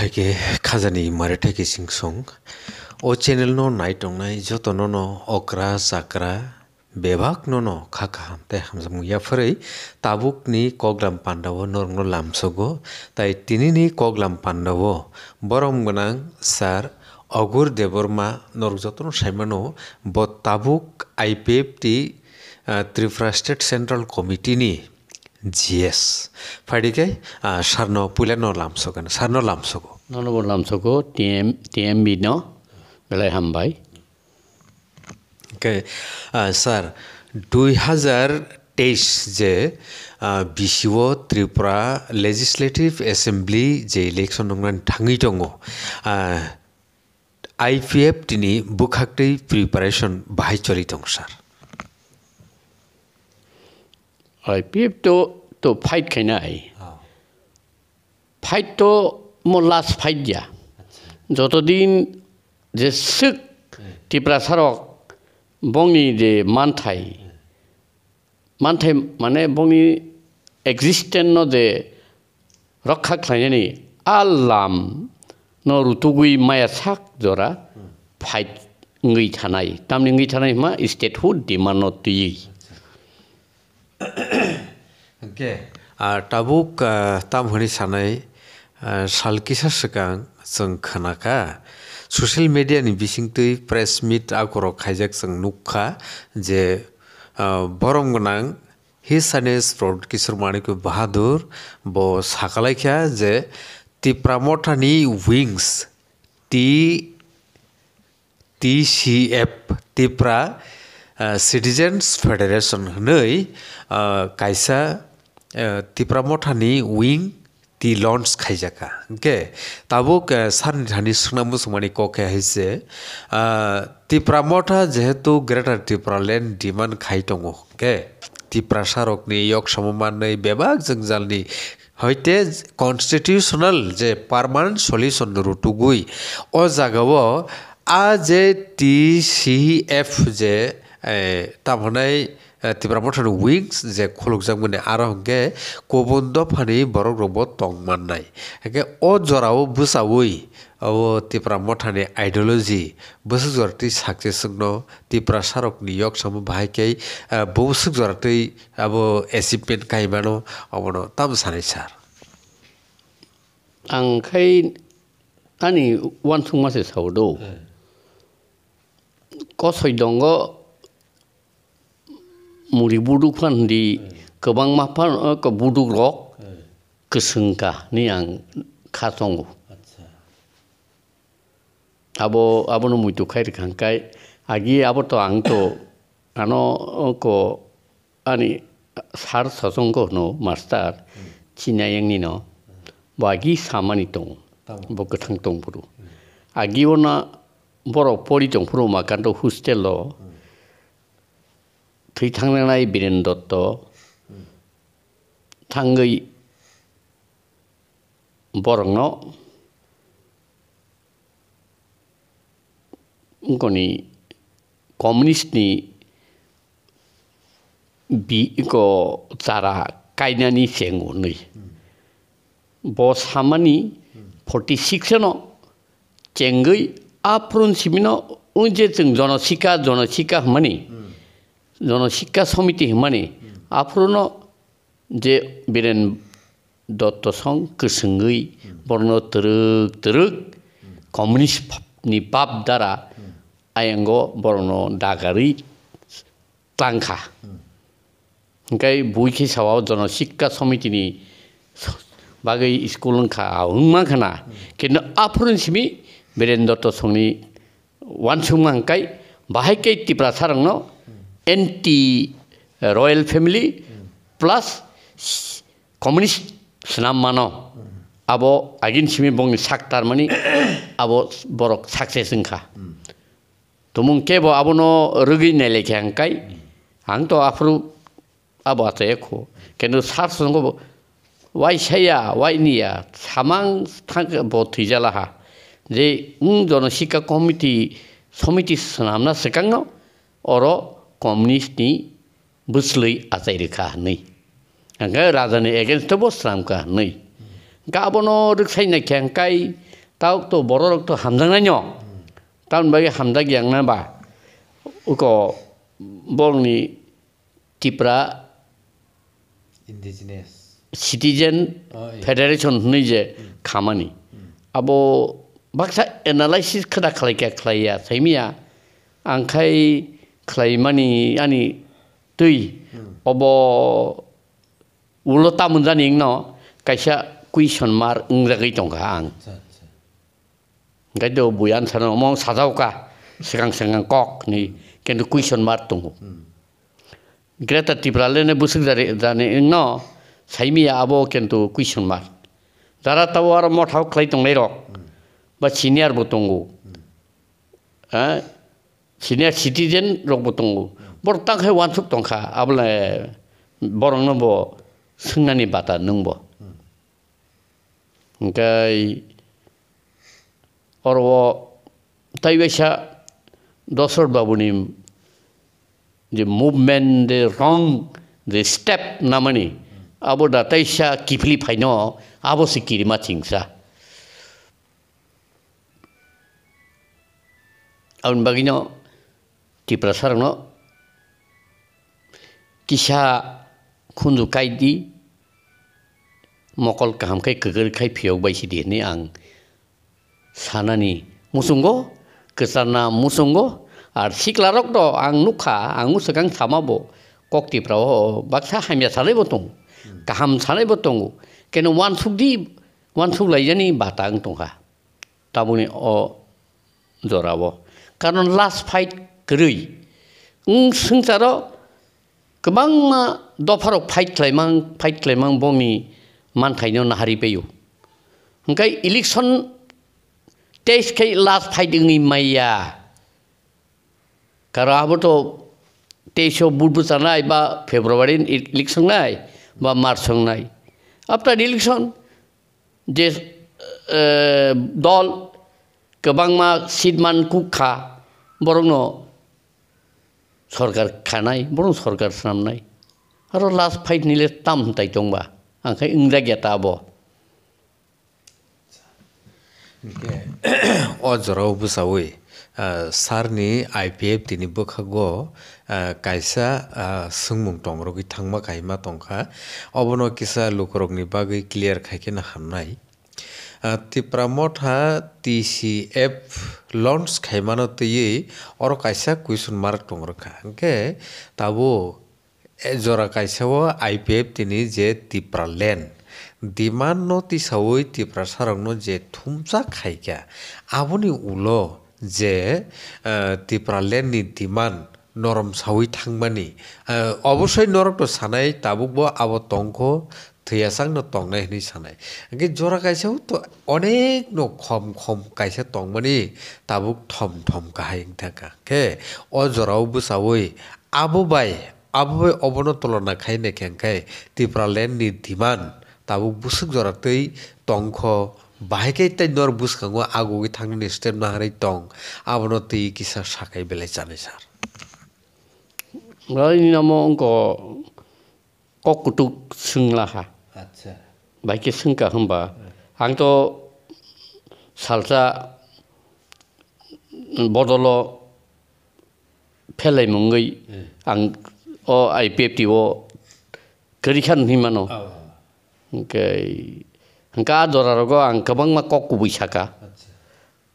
হাইকে খাজানি মারে ঠেকে সং ও চ্যানেল নো নাইটংনাই যত ন অক্রা চাকরা বেভাগ নন খাকা হামতে হামজামু তাবুক নি কগলাম পান্ডব নরংনো লামসগো তাই তিনি নি কগলাম পান্ডব বরম গনাং স্যার অগুর দেবর্মা নরযতন সাইমানো ব তাবুক IPFT Tripura state central committee কমিটিনি जिएस फाइडिकै सार्न पुइला न लाम्सो गान सार्न लाम्सोको नलबर টিএম टिएम टिएमबी न बेलाय हामबाय सार दुई हाजार তেইশ যে বিসিও ত্রিপুরা লেজিসলেটিভ এসেম্বলি যে ইলেকশন নংরান থাঙি দङ আইপিএফ তিনি বুখাকটি প্রিপারেশন বাহাই চলি দং sir ไอ้พี่ตัวตัวไฟขึ้นไงไฟตัวมันลาสไฟยาจตุดินจะซึกที่ประสารกบงีเดมันไทยมันไทยมันเองบงี existence นั่นเดรักษาใครนี่อัลลัมนรุตุกุยมาสักจระไฟงี้ทนายตามนี้งี้ทนายมา statehood ที่มันนัดตี Okey. Uh, tabuk uh, tam huni sanai uh, salkisa sikang जों खोनाखा प्रेस मिट आगरक खाइजाक जों नुखा जे बरम गोनां हि प्रद किशोर माणिक बहादुर ब साकालायखा जे तिप्रामथानि wings T T C F Tipra citizens federation नै कायसा तिप्रामथानि उइं তি লঞ্চ খাই জাকা কে তাবুক সারনি ধানি সুনামু সুমানি ককে হয়েছে তিপ্রামঠা যেহেতু গ্রেটার তিপ্রাল্যান্ড ডিমান্ড খাই দङ কে তিপ্রা সারকনি ইয়ক সমমানই বেবাক জঞ্জালনি হইতে কনস্টিটিউশনাল যে পারমানেন্ট সলিউশন রুটুগুই ও জাগাও আ যে টি সি এফ যে tamhonai tibra mothani wings je khulukjakmani aro hingkhe kubun dophani borok rokbo tong mannai hingkhe o jorao bwchawi abo tipra mothani ideology bwsukjortwi sakse swngno tipra sarokni yoksamo bahai kei bwsukjortwi abo achievement kai mano obono tam sanai sar ang khai ani wansung mase saudo kosoi dongo muri buduk kan di kebang mapan eh, ke buduk rok kesengka ni yang katongu. abo abo no itu kai kangkai agi abo to angto ano eh, ko ani sar sasongko no master china yang ni no bagi samani tong bo ketang tong puru agi ona boro poli tong puru makan to hostel lo hmm. তুই থাকবে নাই বীরেন দত্ত থাঙ্গই বরংন গনি কমিউনিস্টনি বি যারা কাইনানি চেঙ্গু নই ব সামানি ফর্টি সিক্সন চেঙ্গই আপ্রন সিমিন যে জনশিকা জনশিকা হমানি জনশিক্ষা সমিতি হিমানি আফরনো যে বীরেন দত্ত সং কসঙ্গই বর্ণ তরুক তরুক কমিউনিস্টনি পাপ দ্বারা আয়ঙ্গ বর্ণ দাগারি ক্লাংখা ওখাই বুইখি সাবাও জনশিক্ষা সমিতিনি বাগৈ স্কুল খা আউংমা খানা কিন্তু আফরনসিমি বীরেন দত্ত সংনি ওয়ানসুমাংকাই বাহাইকাই টিপ্রাসারংনো anti royal family plus communist সাম মানো আবো আগিন সিমি বং সাক তার মানে আবো বরক সাকসেস ওংখা তুমুং কেব আবনো রুগি নাইলেখে আংকাই আং তো আফরু আবো আছে এখো কিন্তু সার সঙ্গ ওয়াই সাইয়া ওয়াই নিয়া সামাং থাক বথিজালাহা যে উং শিক্ষা কমিটি সমিতি সামনা সেকাঙ্গ অর komunis ni buslei asai rikah nai. Angga raza ni egen tebo sram kah nai. Ga abono riksai na kengkai tauk to borok to hamdang na nyok. Taun bagi hamdang yang na ba. Uko bol ni tipra indigenous citizen oh, iya. federation nai je hmm. kamani. Hmm. Abo baksa analysis kada kalai kaya kalai ya saimi Angkai klaimani ani tui obo ulota mundan ingno kaisa kuison mar ngragi tongka ang ngai buyan sana omong sadau ka sekarang sengang kok ni kendo kuison mar tunggu greta tibrale ne busuk dari dani ing no saimi ya abo kendo kuison mar dara tawar mothau klai tonglai rok ba senior bo tunggu eh, senior citizen rok bo tongo bor tang hai wan sup tongkha abla borong no bo sungnani bata nung bo ngai orwo taiwesa dosor babuni the movement the wrong the step namani abo da taisa kifli phaino abo sikiri ma chingsa aun bagino no kisha kundu kai di mokol kaham kai kagir kai phiyok bai sidi ni ang ni musunggo kesana musunggo ar siklarok do ang nuka ang usakang samabo kokti prawo baksa hamya sanai botung kaham sanai botung keno wan di wan suk jani batang tungha tabuni o jorabo karena last fight 그르이 응 승자로 그망마 도파로 파이클레망 파이클레망 봄이 만타이노 나하리 배요 그러니까 일렉션 테스케 라스 파이딩이 마이야 가라부터 테쇼 불부잖아이 바 페브루아리 일렉션 나이 바 마র্চ নাই after election যে দল গোবাংমা সিটমান কুখা বরং सरकार खानाय बरं सरकार सामनाय आरो लास्ट फाइट निले ताम ताइ दंबा आंखाय इंजा गेता आब' अजराव बोसावै सारनि आइ पि एफ दिनै बोखागो कायसा सोंमुं दंरगै थांमा खायमा दंखा अबन किसा लुकरगनि बागै क्लियार खायखेनो हामनाय tipra motha TCF launch khai mano tei oro kaisa question mark tong rokha hingke tabo jora kaisa o IPF tini je tipra land demand no tisawui tipra sarong no je thumsa khaikya aboni ulo je tipra land ni demand নরম সাউই থাকবানি অবশ্যই নরক তো সানাই তাবুকবো আবো তঙ্ক থৈয়াসাংনো টংনাই হই সানাই আগে জরা কাইসাও তো অনেক ন খম খম কাইসা টংমানি তাবুক থম থম কাহাই থাকা কে অ জরাও বুসাওই আবো বাই আবো বাই অবন তলনা খাই নেখেংখাই নি ডিমান তাবুক বুসুক জরাতেই টংখ বাহেকেই তাই নর বুসকাঙ্গো আগুগে থাংনি স্টেপ না হারাই টং আবন আবনতেই কিসার সাকাই বেলাই জানে স্যার নাম nó mong có आदसा बाइकि सोंखा होमबा आंथ' सालसा बदल' फेलाय मुङै आं अ आइ पि एफ टि अ गोरिखान हिमानो ओमफ्राय हांखा आदरारग' आं गोबां मा ककु बैसाखा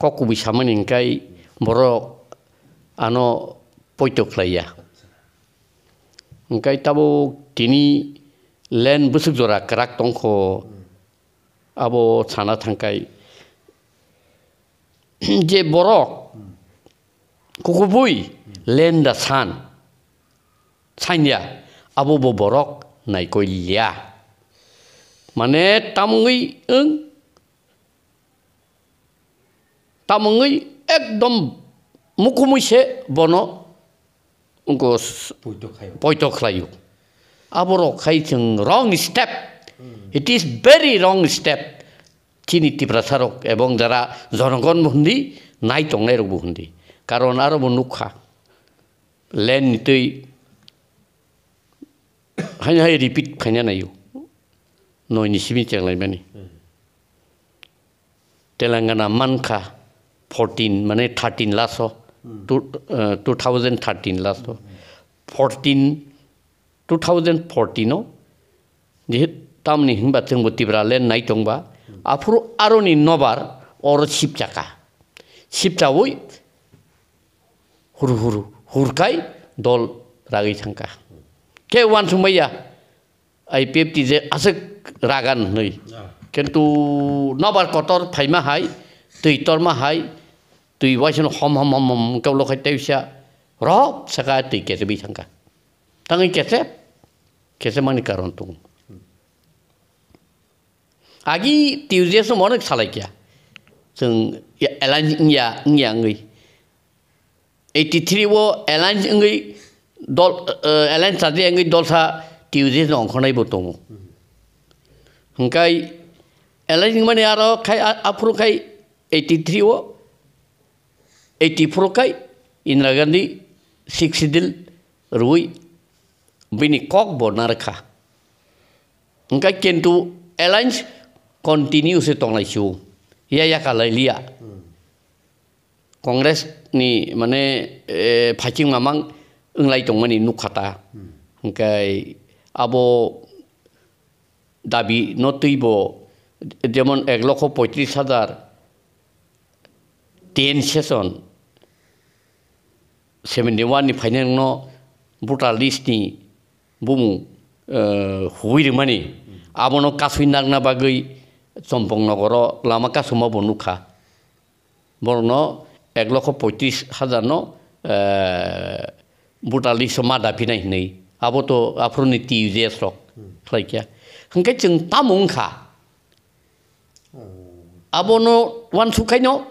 ककु बैसामोन ओंखाय बर' आनो पयट' खालाया ओंखाय ताबो दिनै len busuk jora krak tongko abo chana thangkai je borok kukubui len da san chanya abo bo borok nai koi lia mane tamngi ung tamngi ekdom mukumui se bono unko poito khlayu aboro khai chung wrong step it is very wrong step চিনীতি প্রচারক এবং যারা জনগণ বন্দী নাই টংনাই রব বন্দী কারণ আরো বনুখা লেন নিতই হাই হাই রিপিট ফাইনা নাইও নয়নি সিমি চেংলাই মানে তেলেঙ্গানা মানখা ফরটিন মানে thirteen last two two thousand thirteen last fourteen two thousand ফোরটিনো যেহেতু তামনি হিংবা থংবো তিব্রা লেন নাই টংবা আফুরু আরনি নবার অর শিবচাকা শিবচাবই হুরু হুরু হুরকাই দল রাগি থাঙ্কা কে ওয়ান সুমাইয়া এই পেপটি যে আছে রাগান নই কিন্তু নবার কতর ফাইমা হাই তুই তরমা হাই তুই ওয়াইসন হম হম হম হম কেউ লোক র সাকা তুই কেটে বি থাঙ্কা তাঙ্গি কেটে কেচেমানি কাৰণটো আজি টিউজডে সময় চালাইকা যোন এলাইন ইয়া ইয়া অঙ্গী এইটি থ্ৰী ও এলাইন অঙ্গী দল এলাইন চাজি অঙ্গী দলসা টিউজডে অংশনাই বতো হাই এলাইন মানে আৰু খাই আফ্ৰ খাই এইটি থ্ৰী ও এইটি ফ'ৰ খাই ইন্দিৰা গান্ধী ছিক্স চিডিল ৰুই bini kok narka Engka kentu elanj continue se tong lai shu. Ia ya lia. Kongres ni mane eh, pacing mamang eng lai tong mani nukata. Engka abo dabi notibo bo demon egloko poitri sadar. ten seson seventy one ni pahinang no bumu eh, huir mani abono kasuin nak na bagai sompong nokoro lama kasuma bonuka borno egloko potis hadano eh, butali somada pina hinai aboto aproni tiu zesro traikia hengke ceng tamung ka abono wan sukai no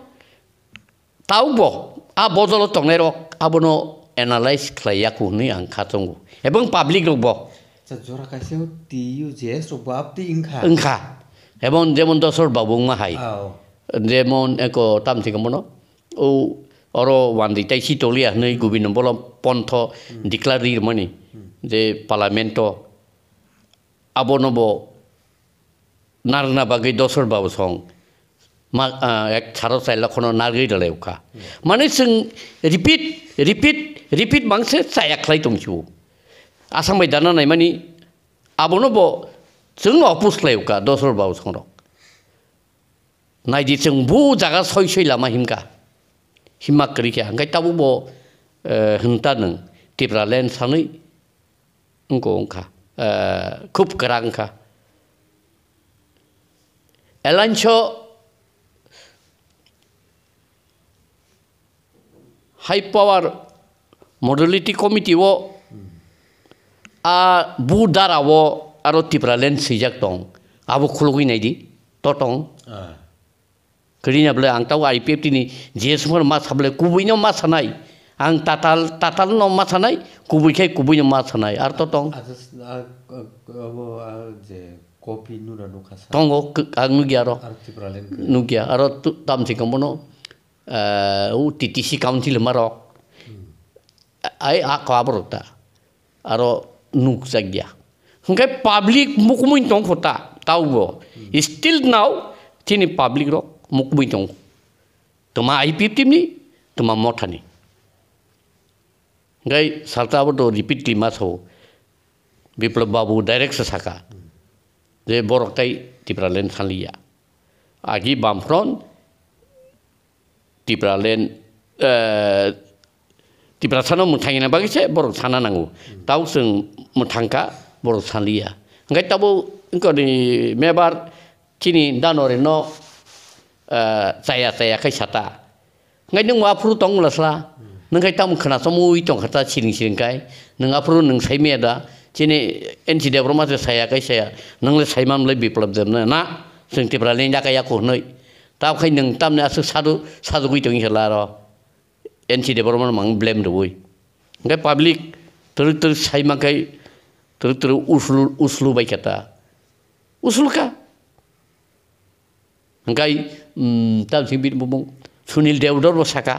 tau bo abo zolo tong nero abono analyse खालायाखौ नै आं खाथंगौ एबं public रब जरा खायसेयाव टिइउ JS रब आपति इंखा इंखा এবং যেমন দশর বাবুং মাহাই যেমন এক তাম থেকে মনো ও অরো ওয়ান্দি তাই শীতলিয়া হই গুবিন বল পন্থ ডিক্লারির মানে যে পার্লামেন্ট আবনব নারনা বাকি দশর বাবু সং মা এক ছাড়ো চাইলাখন নারগি দালেওখা মানে जों রিপিট রিপিট रिपीट बांसिन जायाखलाय दंसौ आसाम बाय दाना नायमानि आबनो ब जों अपुस्लायवका दसर बाव संरक नायदि जों जागा सय सय लामा हिमका हिमा करिके हांगाय ताबो ब होनता नों तिब्रालेन सानै उनको ओंखा खुब गोरा ओंखा alliance modality committee wo a bu dara wo aro pralen len sijak tong abu khulugi nai di totong ah. nya bale ang tau ipf ni jes mor mas bale kubui nya mas nai ang tatal tatal no mas nai kubui kai kubui nya mas nai ar to Tong tong wo nu nugi khasa nugi ang nu giaro nu giaro tam sikamono uh, eh, u council marok ai a ah, kabar ta aro nuk sagya ngai public mukmuin tong khota tau bo hmm. still now tini public ro mukmuin tong tuma ipip ni tuma motani ngai sarta bo repeat direct ho Biplab babu direct সাকা যে বরকাই টিপ্রালেন খালিয়া আগি বামফ্রন টিপ্রালেন di prasana muthangi na bagi se boro sana nangu tau sung muthangka boro sanliya ngai tabu engko di mebar kini danore no eh, saya saya kai sata ngai nung wapru tong lasla nung kai tamu kana somu i tong kata chiring chiring kai nung apru nung sai meda chini enchi de broma se saya kai saya N C Debbarma mang blame doi ngai public terus terus sai makai terus terus uslu uslu bai kata uslu ka ngai mm tam sing bit sunil deudor bo saka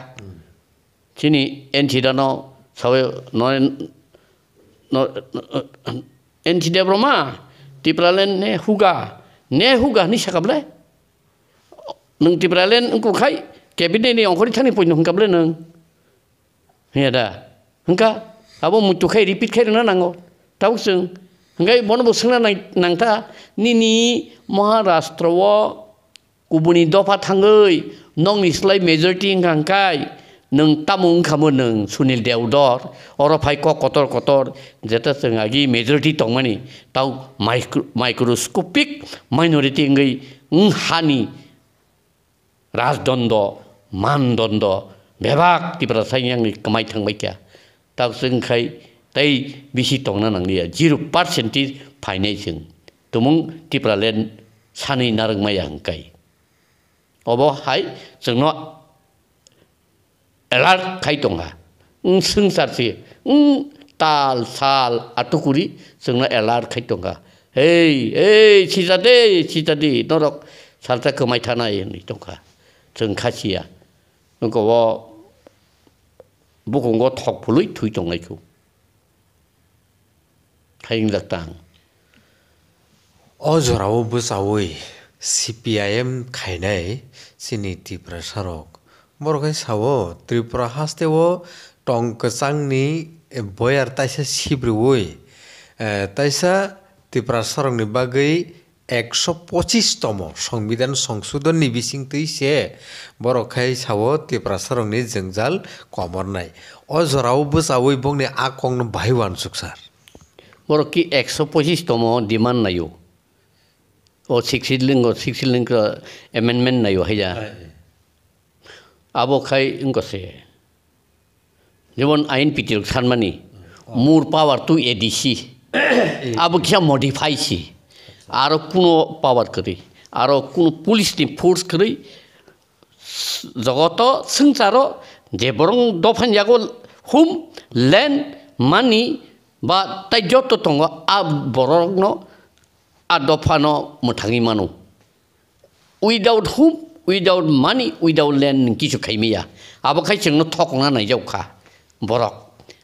sini en dano sawe no no en eh, C debroma tipralen ne huga ne huga ni saka blai nung tipralen engku khai kabinet ni ongkori thani poin nung kable nung hiya da hingka abo mutu khai repeat khai na nango tawuk sung hingka bono busung na nangta nini maharashtra wo kubuni dopa thangai nong islai majority hingkai nung tamung khamu nung sunil deudor oro phai ko kotor kotor jeta sung agi majority tongmani taw micro microscopic minority ngai hani রাজদণ্ড মানদণ্ড bebak ti pra sai yang ni kamai thang mai kya tak sing khai tai bisi tong na nang ni 0% financing tumung ti pra len sani narang mai yang kai obo hai sing no elar khai tong ha ung sing sar si ung tal sal atukuri sing no elar khai tong à hey hey đây đi nó chita de chita di norok sarta này thanai ni tong à. khai sing à Nunggu wa Bukung wa thok pulit thuy chong ngay chu Thay yin dhak tang O jura wa bu sa woi CPIM khai Sini di prasarok Moro kai sa wo Tri Tong ke ni Boyar taisa sibri woi Taisa Tipe rasa ni bagai একশো পঁচিশতম সংবিধান সংশোধন নিবিসিংতই সে বরখাই Sao তেপ্রাসারংনি জঞ্জাল কমরনাই অজরাও সাবই বংনি আকং ভাই ওয়ানসুক সার বরকি একশো পঁচিশতম demand নাইও ও সিক্সি লিঙ্গ সিক্সি লিঙ্গ এমেন্ডমেন্ট নাইও হাইজা আবো খাই ইংকসে যেমন আইন পিতির সানমানি মুর পাওয়ার টু এডিসি আবো খিয়া মডিফাইসি আৰু কোনো পাৱাৰ কৰি আৰু কোনো পুলিচ নি ফৰ্চ কৰি জগত চিংচাৰ জেবৰং দফান যাব হোম লেণ্ড মানি বা তাই যত তং আ বৰং আ দফান মঠাঙি মানো without home without money without land কিছু খাইমিয়া আবাই চিং থকনা নাই যাওকা বৰক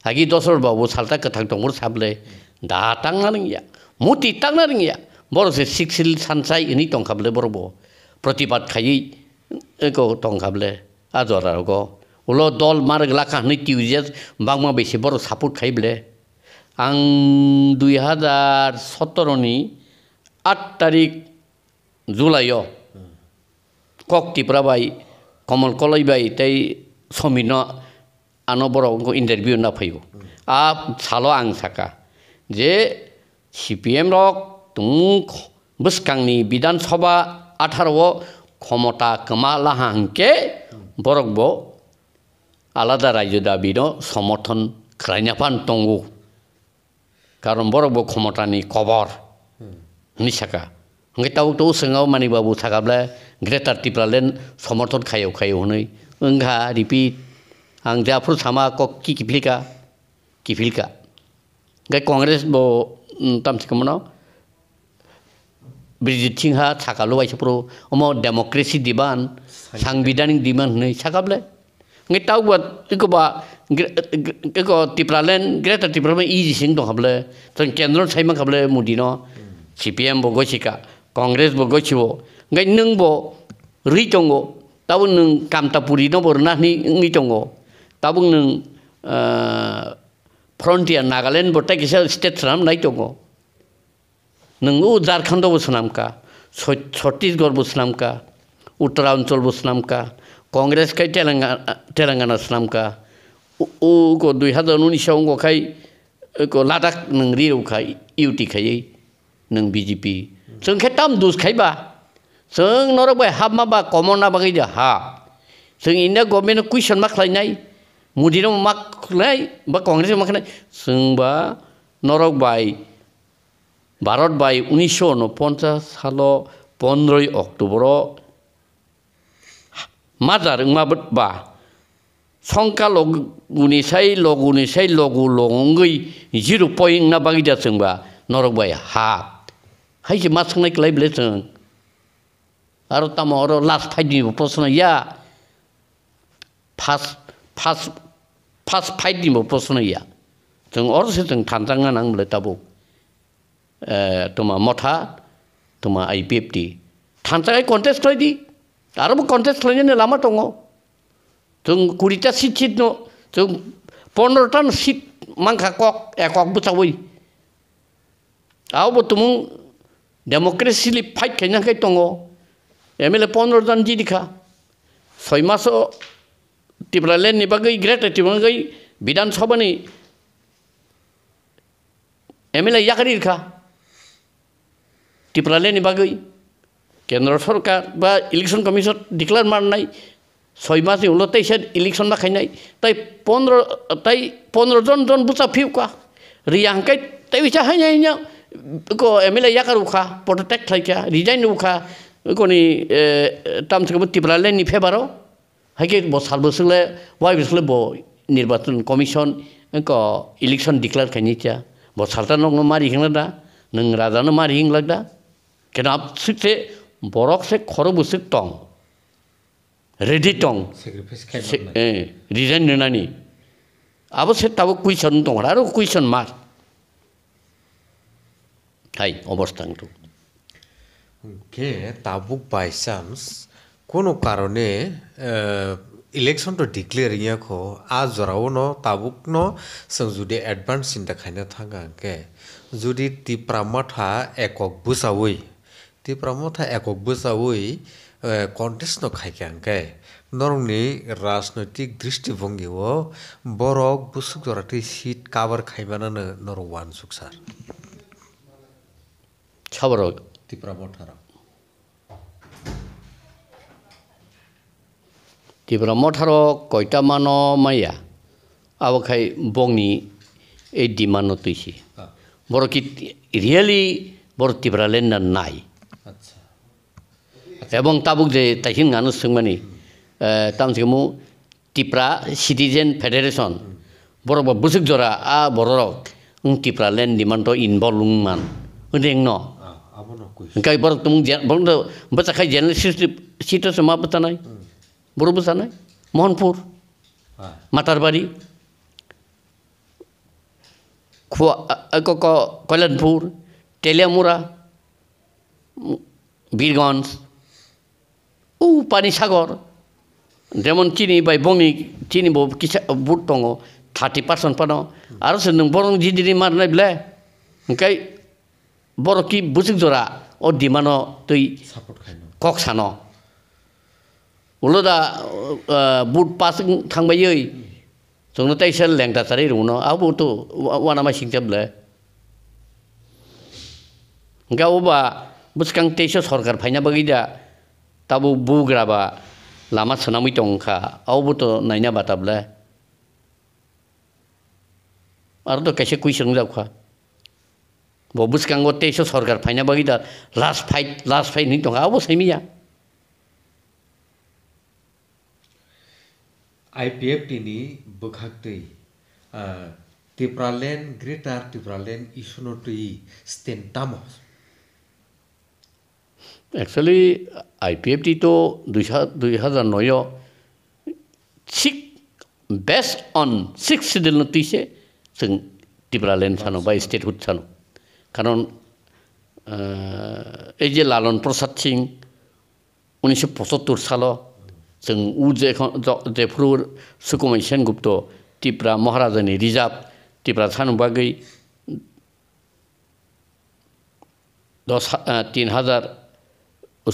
আগি দশৰ বাবু চালতা কথা দমৰ চাবলে দা টাঙা নিয়া মতি টাঙা নিয়া बरसे सिक्सिल सानसाय इनि टंखाबले बरबो प्रतिबाद खायि एको टंखाबले आजर आरगो उलो दल मारग लाखा हनै टिउजे बांमा बेसे बर सापोर्ट खायबले आं 2017 नि 8 तारिख जुलाइयो ककति प्राबाय कमल कलैबाय तै समिन आनो बरगो इन्टरभिउ ना फैयो आ छालो आं साका जे सिपिएम रक tungmung buskangni bidan sabha atharwo khomota kamala hangke borokbo alada rajyo dabino somothon khlainyaphan tongu karon borokbo khomotani kobor nisaka hangke tau tau sengau mani babu thakable greater tipralen somothon khayo khayo hunai ongha repeat ang jafur sama ko ki kifilka kifilka gai congress bo tamsikamano ब्रिजिथिंहा थाखाल' बायसोप्रो अमाव डेमोक्रेसि दिबान सांबिधानिक दिमान हनै साखाबले ngay tao qua cái cái bà cái cái tiệp là lên cái cái tiệp là mấy easy sinh động hợp lệ thằng kia nó thấy mà hợp lệ một đi nó CPM bộ gọi cả Congress bộ gọi chịu ngay nâng bộ rì trong bộ tao bưng nâng cam tao puri nó bộ na ni ni trong bộ tao bưng nâng frontier Nagaland bộ tay cái state ram này trong bộ नंगौ झारखंडआव बसनामखा छत्तीसगढ़ बसनामखा उत्तरांचल बसनामखा কংগ্রেসকে তেলেঙ্গা তেলেঙ্গানা সামকা ও গো দুই হাজার উনিশাও গখাই লাদাখ নং রেউখাই UT খাই নং BJP সঙ্গে তাম দুস খাইবা সং নরক বাই হাব মাবা কমন না বাকি যে হা সং ইন্ডিয়া গভর্নমেন্ট কুইশন মা খাইনাই মোদিরাও মা খাই বা কংগ্রেস মা খাই সং নরক বাই ভাৰত বাই ঊনৈছশ ঊনপঞ্চাছ সালৰ পোন্ধৰই অক্টোবৰ মাজাৰ মাবদবা সংখ্যা লগুনিসাই লগুনিসাই লগু লগঙ্গৈ জিরো পয়েন্ট না বাকি যাচ্ছেবা নরকবাই হাত হাইছে মা সোনাই খেলাই বলে চং আর তামা আর লাস্ট ফাইটনি প্রশ্ন ইয়া ফার্স্ট ফার্স্ট ফার্স্ট ফাইটনি প্রশ্ন ইয়া চং অর সে চং থানজাঙ্গা নাং বলে তাবো তোমাৰ মথা তোমাৰ আই পি এফ টি थानसाय कन्टेस्ट लयदि आरोबो कन्टेस्ट लयनो लामा दङ जों कुरिता सिट सिट न जों पन्द्र'ता सिट मांखा कक एककबो चावै आवबो तुमु डेम'क्रेसिलि फाइट खायनाखै दङ एम एल ए पन्द्र'जन जिदिखा सय मास टिब्रालेण्डनि बागै ग्रेट टिब्रागै बिधान सभानि एम एल ए याकारिखा ত্ৰিপুৰালৈ নিবাগৈ কেন্দ্র সরকার বা ইলেকশন কমিশন ডিক্লার মার নাই ছয় মাস উলতেই সে ইলেকশন না নাই তাই পনেরো তাই পনেরো জন জন বুচা ফিউ কা রিয়াঙ্কাই তাই বিচা হাই নাই না এম এল এ ইয়াকার উখা পটেক থাইকা রিজাইন উখা কোনি তাম থেকে টিপলালে নিফে বারো হাইকে বসাল বসলে ওয়াই বসলে ব নির্বাচন কমিশন ক ইলেকশন ডিক্লার খাইনি চা বসালটা নগ মারি হিংলা দা নং মারি হিংলা দা kenapsite borok se khorobusit tong ready tong reason nani abo se tabo question tong aro question mar hai obostang tu কে তাবুক বাই চান্স কোনো কারণে ইলেকশনটো ডিক্লেয়ার ইয়াখো আ জরাও ন তাবুক ন সং যদি অ্যাডভান্স চিন্তা খাইনা থাকা কে যদি তিপ্রামাথা একক বুসাবই Ti pramotha ekok bwchaoui contest no khaikha hwnkhe norokni rajnoitik dristibhangio borok busuk jora tei sit cover khaimano norok uansukjak. Saborok? Ti pramotha rok. Ti pramotha rok koita mano maya abo khai bongni ei dimano no tuisi. Borok ki really borok tibralen nai. এবং তাবুক যে তাইখিন গানুস সঙ্গমানি তামসিকে মু Tipra citizen federation বড় বড় বুসুক জরা আ বড় রক Tipraland demand involve মান হুদেং নাই বড় তুমি বসা সিট আছে মা বসা বড় বসা মোহনপুর মাতারবাড়ি খুয়া টেলিয়ামুরা বীরগঞ্জ উপনিসাগর যেমন চিনি বাই বংনি চিনি কিসা বুট দङ থার্টি পার্সেন্ট পানো আর সে নং বরং জিদিনি মারনাই বলে ওই বড় কি বুসুক জোড়া ও ডিমানো তুই কক সানো উলো দা বুট পাস থাকবাই ওই जोंनो ताइसाल लेंदा तारै रुनो आबोथ' वाना मासिं जाबला गावबा बुसकां तेसो सरकार फाइना बगैदा tabu bugraba lama senami tongka au buto nainya bata ar to kaise kui seng jakha bobus kango te iso sorgar phaina bagi da last fight last fight ni tongka au semia ya. IPF tini bukhaktei ah, tipralen greater tipralen isunotui stentamos P F তো দুই হাজার নয় সিক based on six schedule তিসে जों टिब्रालेण्ड सानो बा statehood सानो কারণ এই যে লালন প্রসাদ সিং উনিশশো পঁচাত্তর সাল जों उ जे जेफ्रुर सुकुमार सेनगुप्त टिब्रा महाराजानि रिजार्भ टिब्रा দশ बागै दस तिन हाजार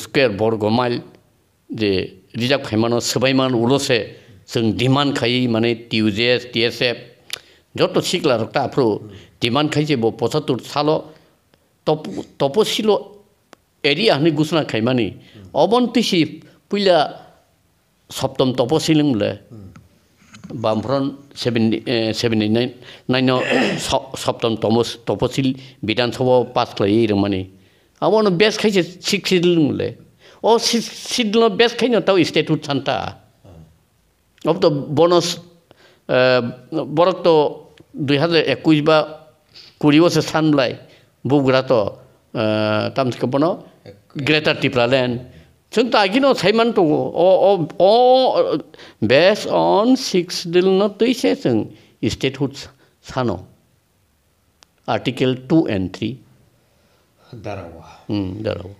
स्कुवेर बर्ग माइल जे रिजार्भ खायमानो सोबायमान उल'सो जों डिमान्ड खायो माने टिउजेस टिएसएफ जत' सिग्ला रक्ताफ्रु डिमान्ड खायो जेबो पचहत्तर साल' तप तपसिल' एरिया होनो घोषणा खायमानि अबन्तिसि पहिला सप्तम तपसिल होनब्ला বামফ্রন্ট সেভেন্টি সেভেন্টি নাইন নাইনাव सप्तम तपसिल विधानसभा पास खालायो माने ಅವನು বেশ খাইছে ಸಿಕ್ಸಿದ್ಲ ಮುಲೆ ಓ ಸಿಕ್ ಸಿದ್ಲ ಬೇಸ್ ಕೈನ ತಾವು ಇಸ್ಟೇಟು অব তো বনস বরক তো দুই হাজার একুশ বা কুড়ি বছর সানলাই বুগড়া তো তামসকে বন গ্রেটার লেন চুন তো আগিনো সাইমান তো ও ও বেস অন সিক্স দিল ন সে চুন স্টেটহুড সানো article two and three darawah. Hmm, darawah.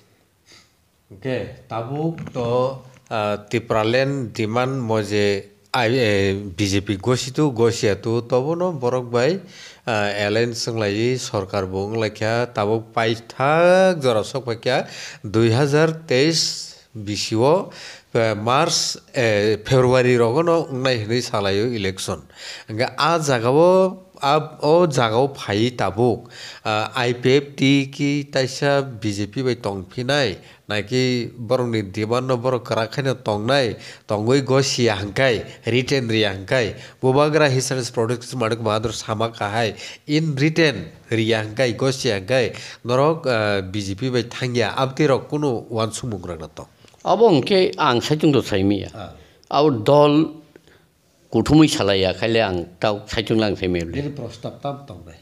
Oke, okay. tabuk to uh, tipralen diman moje ai uh, BJP gos itu gos ya tu tobo no borok bai uh, elen sang lagi sorkar bung lekya tabuk pai thak jorosok pakya 2023 bisiwo March ফেব্ৰুৱাৰী ৰগন উনাইশ চালায়ো election এনেকৈ আজ জাগাব आ जागाव फायि Tabuk आइ P F T कि तैसा बि जे पि बाय टंफिनाय नाकि बरंनि डिमान्ड नम्बर कराखायनो टंनाय टंगै गसिया हांखाय रिटेन रिया हांखाय बबाग्रा हिसार्स प्रडक्ट माडक बाहादुर सामा काहाय इन रिटेन रिया हांखाय गसिया हांखाय नरक बि जे पि बाय थांगिया आबतिरक कुनु वान सुमुग्रा नतं अबं के आं सायदों दसाय मिया आउ दल kutumui salaya kalle ang tau saichung lang semeble. Dere prostap tam tau bai.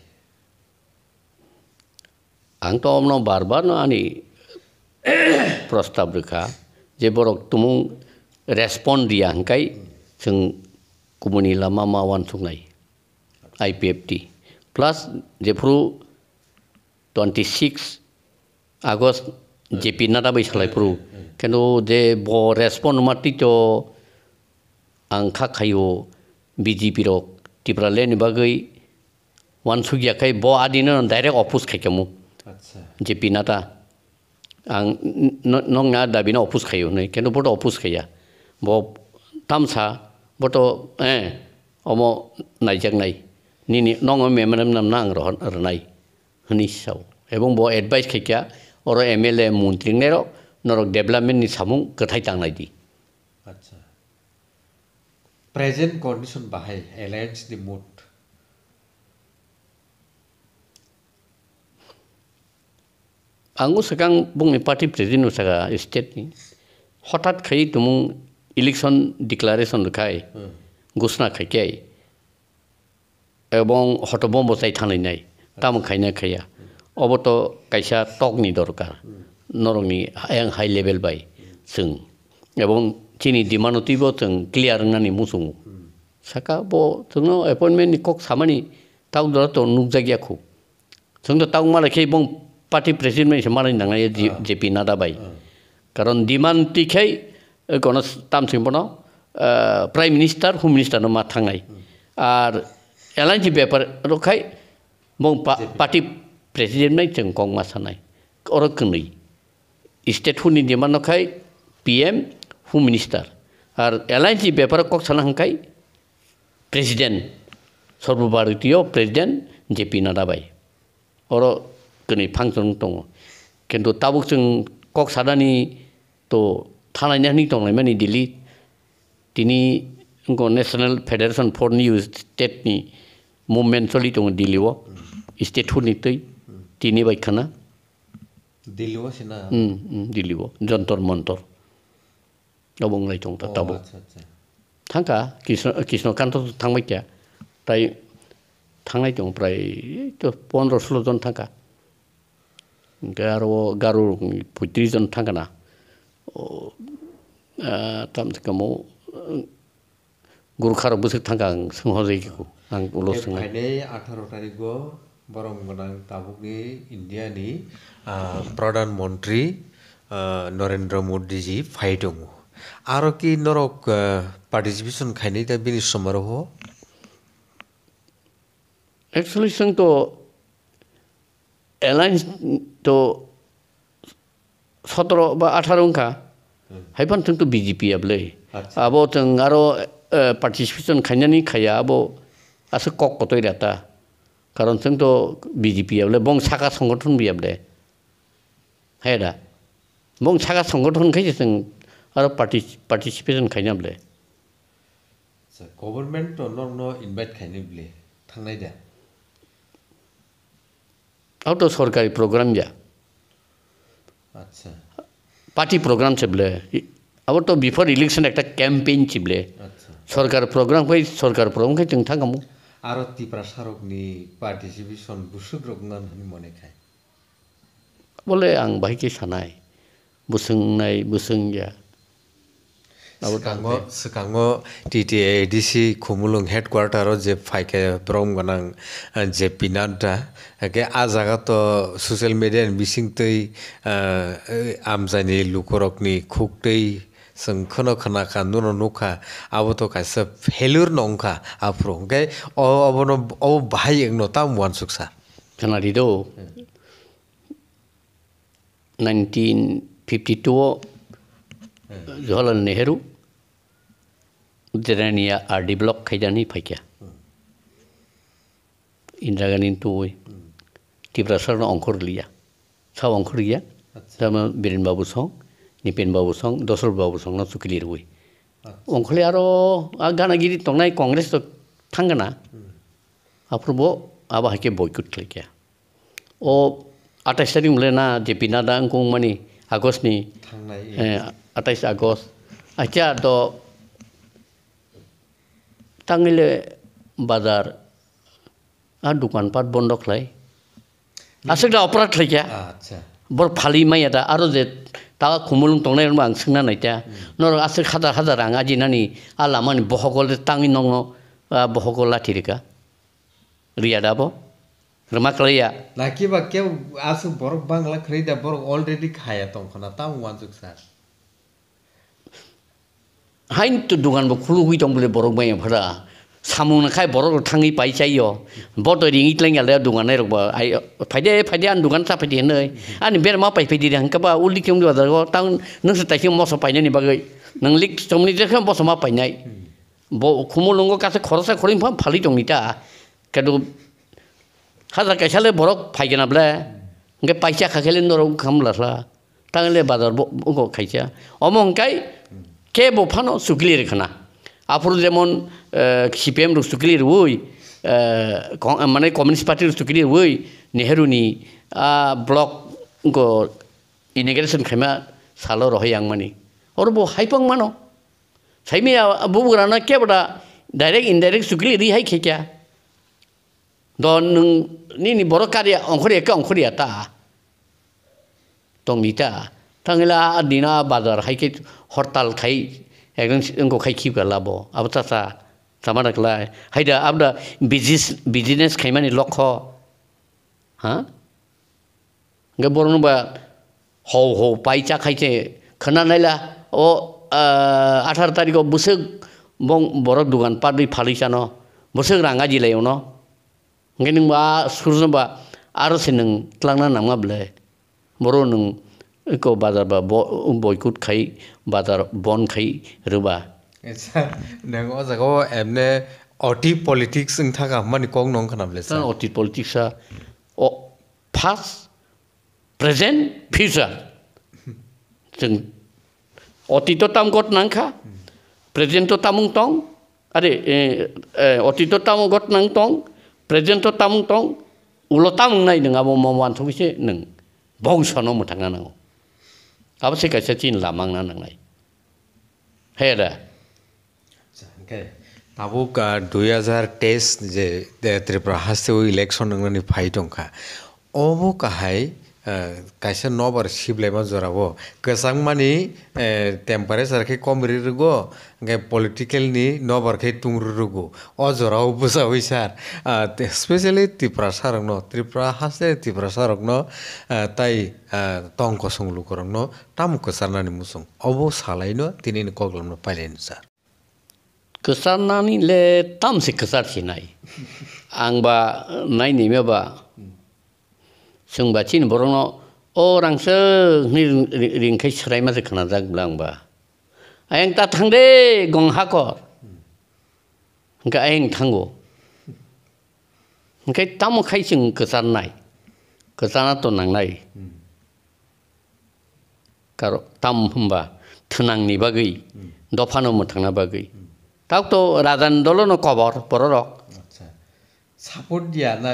Ang tau omno barba no ani prostap duka je borok tumung respon dia ang kai sung kumuni lama mawan sungai. IPFT plus je pru 26 Agos JP nada bai salai pru. Kenu je bo respon mati cow. ang kakayo BGP rok tipra le ni bagai wan sugi akai bo adina non direct opus kai kemu je pinata ang nong na da bina opus kai unai kendo boto opus kai ya bo tamsa boto eh omo nai jak nai ni ni nong om memeram nam nang rohon ar nai hani sau ebong bo advice kai kya oro MLA muntring nero norok development ni samung kathai tang nai di আচ্ছা present condition বাঢ়ে alliance দি mood আঙু চেকাং বং a party president নচাকা ষ্টেটনি হঠাৎ খাই তুমি ইলেকশ্যন ডিক্লাৰেশ্যন খাই ঘোষণা খাইকাই এবং হতবম বচাই থানাই নাই তাম খাইনা খাইয়া অবত কাইছা টকনি দরকার নরমি এং হাই লেভেল বাই সং এবং kini di mano tibo teng clear nani musungu. Saka bo tengno appointment ni kok sama ni tahu dora to nukzagi aku. Sengto tahu malah kei bong party president ni semana ni nangai JP nada bai. Karon di man ti kei kono tam simpono prime minister home minister no mathangai. Ar airline bepar rokai bong party president ni teng kong masanai. Orang kenai. State huni di mana kai PM home minister আর এলায়েন্সনি ব্যাপারে কক সানা হাঙ্কাই president সর্বভারতীয় president J P নাডাবাই অর কনি ফাংশন দङ কিন্তু তাবুক जों কক সাদানি তো থানাইনি দংলাই মানে দিল্লি তিনি नेशनल फेडारेशन फर निउ स्टेटनि मुभमेन्ट सलि दङ दिल्लीआव स्टेटफोरनि थै दिनै बायखाना दिल्लीआव दिल्लीआव जन्तर मन्तर নবংলাই চংতা তাব থাকা কৃষ্ণ কৃষ্ণকান্ত থাকবাই কে তাই থাকনাই দং প্রায় তো পনেরো ষোলো জন থাকা ओमफ्राय आरो गार' पयत्रिस जन थांगोना थामसे कामाव गुरखार बोसोर थांगा आं सोंहरजायखौ आं उल' सोंनाय आठार' तारिखआव बरम गोनां ताबुकनि इण्डियानि प्रधान मन्त्रि नरेन्द्र मदिजि फाय दङ আরও কি নরক পার্টিসিপেশন খাইনি এটা বিনিশ সমারোহ एक्सलेशन तो एयरलाइन्स तो सतर बा अठार अंका हाइफान जों तो बीजेपी आबले अब जों आरो पार्टिसिपेशन खायनानै खाया अब आसो कक कतय राता कारण जों तो बीजेपी आबले बं साखा संगठन बियाबले हायदा बं साखा संगठन खाय जों আর পার্টিসিপেশন পাৰ্টিচিপেশ্যন খাইনা বোলে গভৰ্ণমেণ্ট নৰ্ন ইনভাইট খাইনি বোলে থাंनाय दा आउट ऑफ আচ্ছা পার্টি প্রোগ্রাম ছিবলে আবার তো বিফোর ইলেকশন একটা ক্যাম্পেইন চিবলে সরকার প্রোগ্রাম খাই সরকার প্রোগ্রাম খাই তিন থাকামু আর তিপ্রা সারকনি পার্টিসিপেশন বুসুক রগনান আমি মনে খাই বলে আং ভাইকে সানাই বুসুং নাই বুসুং যা Sekango, s i k a n g o d t a d c Kumulung headquarter je faike brom ganang je pinada n a ke azaga to social media and missing tei amjani lukorokni c o o k tei sung k o n o k a n a ka nuno nuka abo to kaisa f e l u r nongka apro ke abono o bhai engno tam wan suksa k a n a d i do nineteen f 1 9 t 2 ज व o ह र ल ा n न े ह r u jeraniya ya. hmm. a di blok kajani pakia. Indra gani tuwi, ti prasar no ongkur liya, sa ongkur liya, sama birin babusong, nipin babusong, song, dosor babu song no suki liruwi. ro agana gana giri tong nai kongres to tangana, hmm. a purbo a bahake boikut likia. Ya. O atas tadi mulai na je pinada mani agos ni, iya. eh, atas agos, aja to tangile badar adukan pat bondok lai asik da operat lai ya bor phali mai ada aro je ta khumulung tong nai bang singna nai ta nor asik khada khada rang aji nani ala man bohogol tangi nongo bohogol la thirika riya da bo remak lai ya na ki ba ke asu bor bangla khrida bor already khaya tong khona ta wan juk sar หายตุวดูกันบุคลุกวิจงบุเลบรอกไม่ยอมพระสามุนข่ายบรอกทั้งนีปายใช่ยอบอตัวดีงี้เล่นอย่างแลยวดูกันในรูป่บไอ้ไปเดไปเดอันดูกันทราพไปเดียนเลยอันนี้เบป็นมาไปไปดีดังก็ว่าอุลิกยงดีว่าแต่ก็ตั้งนังสติชิมมอสไปเนี่ยนี่บังเอิญนังลิกชมนี่จะเข้ามอสมาไปไงบ่คุ้มลงก็การเสกขอรสักขอริมพันผลิตตรงนี้จ้าแค่ดูข้าราชการเชลเลบรอกไปกันอะไรงั้นไปเช่าข้าเคลื่อนนรกคำละละตั้งเลยบาดรบุกก็ไปเช่าอ๋อมองไก ᱠᱮ ᱵᱚᱯᱷᱟᱱᱚ ᱥᱩᱠᱞᱤᱨ ᱠᱷᱟᱱᱟ ᱟᱯᱨᱩ ᱡᱮᱢᱚᱱ ᱥᱤᱯᱮᱢ ᱨᱩ ᱥᱩᱠᱞᱤᱨ ᱩᱭ ᱢᱟᱱᱮ ᱠᱚᱢᱤᱱᱤᱥᱴ party ᱨᱩ ᱥᱩᱠᱞᱤᱨ ᱩᱭ ᱱᱮᱦᱨᱩᱱᱤ ᱟ block ᱜᱚ ᱤᱱᱤᱜᱨᱮᱥᱚᱱ ᱠᱷᱮᱢᱟ ᱥᱟᱞᱚ ᱨᱚᱦᱭᱟᱝ money ᱚᱨ ᱵᱚ ᱦᱟᱭᱯᱚᱝ ᱢᱟᱱᱚ ᱥᱟᱭᱢᱤ ᱵᱩᱵᱩᱜᱨᱟᱱᱟ ᱠᱮ ᱵᱚᱰᱟ direct indirect ᱥᱩᱠᱞᱤ ᱨᱤ ᱦᱟᱭ ᱠᱷᱮᱠᱭᱟ ᱫᱚ ᱱᱩᱱ ᱱᱤᱱᱤ ᱵᱚᱨᱚᱠᱟᱨᱤᱭᱟ ᱚᱝᱠᱷᱚᱨᱤ ᱮᱠᱟ ᱚᱝᱠᱷᱚᱨᱤᱭᱟ ᱛᱟ ᱛᱚᱢᱤᱛᱟ थांला आदिना बाजार खायके हरताल खाय एकदम जोंखौ खाय खिबगा लाब आबो तासा तामादाखलाय हायदा आबदा बिजिस बिजिनेस खायमानि लख हा गे बरनबा हौ हौ पाइचा खायचे खोनानायला अ आठार तारिखआव बोसोर बं बर' दुगान पादै फालिसानो बोसोर राङा जिल्लायावनो ओंखायनो नोंबा सुरजोबा आर'ज नों ख्लांना नामाब्लाय बर' नों को बाजारबा बयकुट खाइ बाजार बन खाइ रोबा नों अजाखौ एमने अति पलिटिक्स ओं थाखा मानि कं नं खालामले अति पलिटिक्सआ फास्ट प्रेजेन्ट फिउचार जों অতীত তামগত নাংখা প্রেজেন্ট তামুং টং আরে অতীত তামগত নাং টং প্রেজেন্ট তামুং টং উলতামুং নাই নङাবো মানথবিসে नों বংশনো মোথাङা नांगौ साबेसे गायसेया दिन लामांना नोंलाय हे आदा का दुई हाजार तेइस जे त्रिपुरा हास्ते इलेक्शन नोंनि फाइ दंखा अबो गाहाय kaisa nokbar siplaima jorao kwchangmani temperature khe kom ririgo hingke political ni nokbar khe tungririgo o jorao bujawui sar specially tripura sarokno tripura haste tripura sarokno tei tong kosong lukorokno tamo kwcharnani muchung obo salaino tinini koglamno pailaino sar kwcharnani le tamse kwcharsinai angba nainaimaaba जोंबाथिन बरंनो अ रांसो रिंखै सोराय माजो खोना जागोब्ला आंबा आयं दा थांदे गंहाखर ओंखाय आयं थांगौ ओंखाय तामखाय जों गोजाननाय गोजानाथ' नांनाय कारो ताम होमबा थुनांनि बागै दफानो मोथांना बागै তাও তো রাজান দলন কবর পররক সাপোর্ট দিয়া না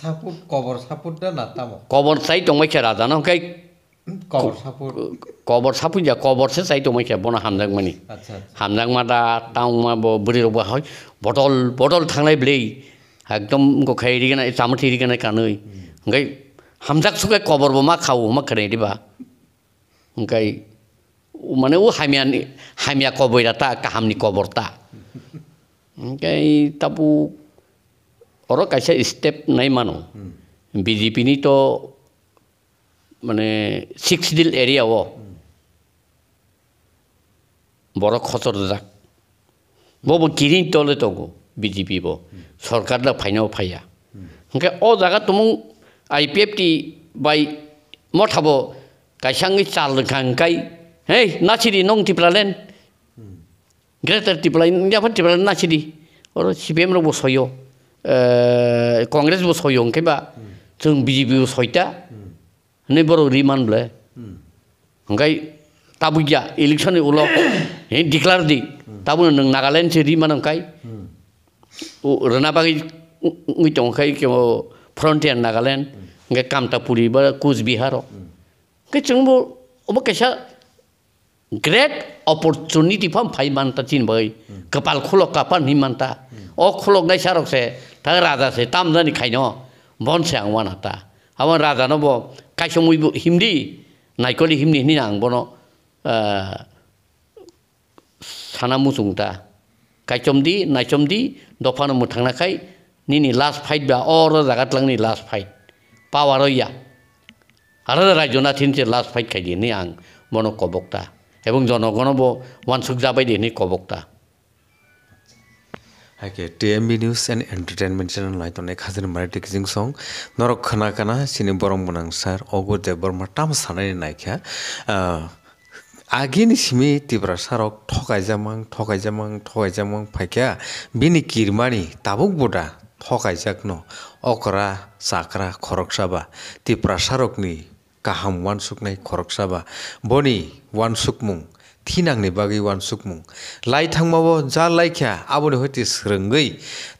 সাপোর্ট কবর সাপোর্টটা না তামো কবর চাই তোমায় খেরা জানো কাই কবর সাপোর্ট কবর সাপোর্ট যা কবর সে চাই তোমায় খেয়ে বনা হামজাং মানি হামজাং মাদা তাও মা বুড়ির বা হয় বটল বটল থাংলাই ব্লেই একদম গখাই এরিগানা চামট এরিগানা কানই ওই হামজাক সুকে কবরবো মা খাও মা খাই দিবা ওই মানে ও হামিয়ানি হামিয়া কবইরা তা কাহামনি কবর তা তাপু और कैसे स्टेप नै मानु बीजेपी नि तो माने सिक्स डिल एरिया वो बड़ खतर जाक बब किरिन तले तो बीजेपी बो सरकार ला फाइनाव फाया ओंखे ओ जागा तुम आईपीएफटी बाय एफ टी मथाबो काइसांगै चाल खांखाय है नाचिरि नंथिफ्रालेन ग्रेटर टिप्लाइन इंडियाफोर टिप्लाइन नाचिरि और सिपिएम रबो सयो কংগ্রেসবো सयंखेबा जों बिजेपिबो सयता नै बर' रिमानब्ले ओमफ्राय ताबो गैया इलेक्सन उलाव हे डिक्लार दि ताबो नों नागालेण्डसो रिमान ओमखाय रोनाबागै उइटं ओमखाय फ्रन्टियार नागालेण्ड ओमफ्राय कामतापुरि बा कुचबिहार ओमफ्राय जोंबो अब कैसा ग्रेट अपरचुनिटि फाम फाइ मानता चिन बै कपाल खुलक कापान हि मानता अ खुलक नाय सारकसे tak rada se tam dan kaino bon se ang wanata awan rada no bo kaisho mui bo himdi naikoli koli himdi ni nang bono sana musung ta kaisho mdi nai chom di mutang nakai ni ni last fight ba oro zaga tlang ni last fight pawaro ya arada rai jona tin che last fight kai di ang bono kobok ta hebung jono gono bo wan suk zaba di ni kobok ta Hake TMB News and Entertainment Channel lai tonne khazin marathi kising song norok khana kana sini borong bunang sar ogo de borma tam sanai nai kya আগেনি Simi তিব্রা সারক ঠকাইজামাং ঠকাইজামাং ঠকাইজামাং ফাইকিয়া বিনি কিরমানি তাবুক বোদা ঠকাইজাক ন অকরা চাকরা খরকসাবা তিপ্রা সারকনি কাহাম ওয়ানসুকনাই খরকসাবা বনি ওয়ানসুকমুং थीनांगने बागी वान सुकमु लाई थांगमा वो जा लाई क्या आबोने होती सरंगई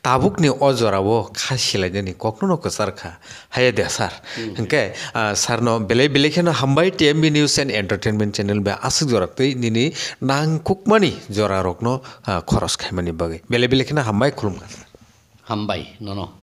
Tabuk ने ओजवरा वो खासी लाई जनी कोकनों को सर खा हाय दे सर हंके सर नो बेले बेले के ना हम्बाई TMB news and entertainment channel में आसक्त जो रखते ही निनी नांग कुकमनी जोरा रोकनो खरोस खेमनी बागी बेले बेले के ना हम्बाई खुलम